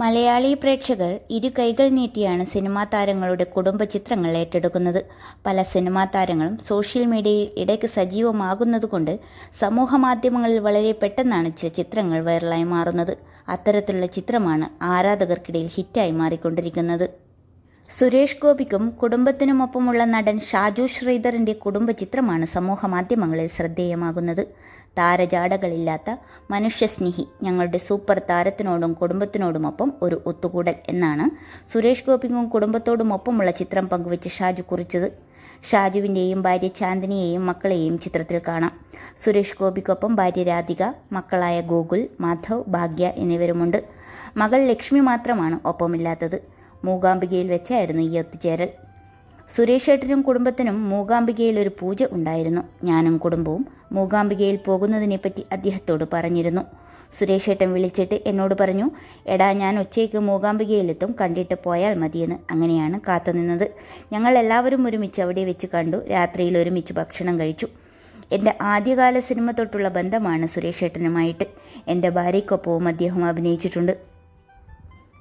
മലയാളി പ്രേക്ഷകർ ഇരു കൈകൾ നീട്ടിയാണ് സിനിമാ താരങ്ങളുടെ കുടുംബ ചിത്രങ്ങൾ ഏറ്റെടുക്കുന്നത് പല സിനിമാ താരങ്ങളും സോഷ്യൽ മീഡിയയിൽ ഇടയ്ക്ക് സജീവമാകുന്നതുകൊണ്ട് സമൂഹ മാധ്യമങ്ങളിൽ വളരെ പെട്ടെന്നാണ് ചില ചിത്രങ്ങൾ വൈറലായി മാറുന്നത് അത്തരത്തിലുള്ള ചിത്രമാണ് ആരാധകർക്കിടയിൽ ഹിറ്റായി മാറിക്കൊണ്ടിരിക്കുന്നത് സുരേഷ് ഗോപിക്കും കുടുംബത്തിനുമൊപ്പമുള്ള നടൻ ഷാജു ശ്രീധറിന്റെ കുടുംബ ചിത്രമാണ് സമൂഹ മാധ്യമങ്ങളിൽ ശ്രദ്ധേയമാകുന്നത് താരജാടകളില്ലാത്ത മനുഷ്യസ്നേഹി ഞങ്ങളുടെ സൂപ്പർ താരത്തിനോടും കുടുംബത്തിനോടുമൊപ്പം ഒരു ഒത്തുകൂടൽ എന്നാണ് സുരേഷ് ഗോപിക്കും കുടുംബത്തോടുമൊപ്പമുള്ള ചിത്രം പങ്കുവച്ച് ഷാജു കുറിച്ചത് ഷാജുവിൻ്റെയും ഭാര്യ ചാന്ദിനിയെയും മക്കളെയും ചിത്രത്തിൽ കാണാം സുരേഷ് ഗോപിക്കൊപ്പം ഭാര്യ രാധിക മക്കളായ ഗോകുൽ മാധവ് ഭാഗ്യ എന്നിവരുമുണ്ട് മകൾ ലക്ഷ്മി മാത്രമാണ് ഒപ്പമില്ലാത്തത് മൂകാംബികയിൽ വെച്ചായിരുന്നു ഈ ഒത്തുചേരൽ സുരേഷേട്ടനും കുടുംബത്തിനും മൂകാംബികയിൽ ഒരു പൂജ ഉണ്ടായിരുന്നു ഞാനും കുടുംബവും മൂകാംബികയിൽ പോകുന്നതിനെപ്പറ്റി അദ്ദേഹത്തോട് പറഞ്ഞിരുന്നു സുരേഷേട്ടൻ വിളിച്ചിട്ട് എന്നോട് പറഞ്ഞു എടാ ഞാൻ ഉച്ചയ്ക്ക് മൂകാംബികയിലെത്തും കണ്ടിട്ട് പോയാൽ മതിയെന്ന് അങ്ങനെയാണ് കാത്തുനിന്നത് ഞങ്ങൾ എല്ലാവരും ഒരുമിച്ച് അവിടെ വെച്ച് കണ്ടു രാത്രിയിൽ ഒരുമിച്ച് ഭക്ഷണം കഴിച്ചു എൻ്റെ ആദ്യകാല സിനിമ തൊട്ടുള്ള ബന്ധമാണ് സുരേഷേട്ടനുമായിട്ട് എൻ്റെ ഭാര്യയ്ക്കൊപ്പവും അദ്ദേഹം അഭിനയിച്ചിട്ടുണ്ട്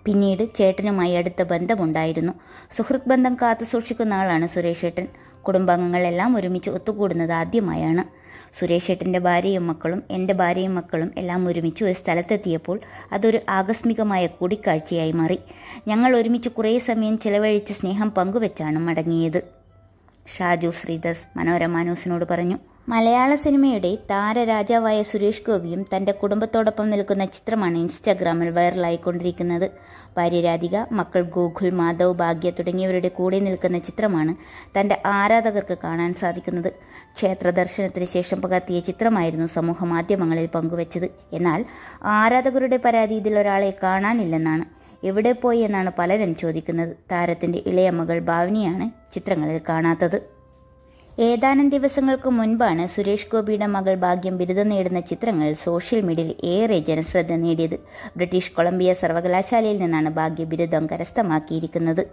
പിന്നീട് ചേട്ടനുമായി അടുത്ത ബന്ധമുണ്ടായിരുന്നു സുഹൃത്ത് ബന്ധം കാത്തു സൂക്ഷിക്കുന്ന ആളാണ് സുരേഷേട്ടൻ കുടുംബാംഗങ്ങളെല്ലാം ഒരുമിച്ച് ഒത്തുകൂടുന്നത് ആദ്യമായാണ് സുരേഷ് ഏട്ടൻ്റെ ഭാര്യയും മക്കളും എൻ്റെ ഭാര്യയും മക്കളും എല്ലാം ഒരുമിച്ച് ഒരു സ്ഥലത്തെത്തിയപ്പോൾ അതൊരു ആകസ്മികമായ കൂടിക്കാഴ്ചയായി മാറി ഞങ്ങൾ ഒരുമിച്ച് കുറേ സമയം ചിലവഴിച്ച് സ്നേഹം പങ്കുവെച്ചാണ് മടങ്ങിയത് ഷാജു ശ്രീദാസ് മനോരമ ന്യൂസിനോട് പറഞ്ഞു മലയാള സിനിമയുടെ താരരാജാവായ സുരേഷ് ഗോപിയും തൻ്റെ കുടുംബത്തോടൊപ്പം നിൽക്കുന്ന ചിത്രമാണ് ഇൻസ്റ്റാഗ്രാമിൽ വൈറലായിക്കൊണ്ടിരിക്കുന്നത് ഭാര്യ രാധിക മക്കൾ ഗോകുൽ മാധവ് ഭാഗ്യ തുടങ്ങിയവരുടെ കൂടെ നിൽക്കുന്ന ചിത്രമാണ് തൻ്റെ ആരാധകർക്ക് കാണാൻ സാധിക്കുന്നത് ക്ഷേത്ര ദർശനത്തിന് ശേഷം പകർത്തിയ ചിത്രമായിരുന്നു സമൂഹ മാധ്യമങ്ങളിൽ പങ്കുവച്ചത് എന്നാൽ ആരാധകരുടെ പരാതി ഇതിലൊരാളെ കാണാനില്ലെന്നാണ് എവിടെ പോയി എന്നാണ് പലരും ചോദിക്കുന്നത് താരത്തിൻ്റെ ഇളയ മകൾ ഭാവനിയാണ് ചിത്രങ്ങളിൽ കാണാത്തത് ഏതാനും ദിവസങ്ങൾക്ക് മുൻപാണ് സുരേഷ് ഗോപിയുടെ മകൾ ഭാഗ്യം ബിരുദം നേടുന്ന ചിത്രങ്ങൾ സോഷ്യൽ മീഡിയയിൽ ഏറെ ജനശ്രദ്ധ നേടിയത് ബ്രിട്ടീഷ് കൊളംബിയ സർവകലാശാലയിൽ നിന്നാണ് ഭാഗ്യ ബിരുദം കരസ്ഥമാക്കിയിരിക്കുന്നത്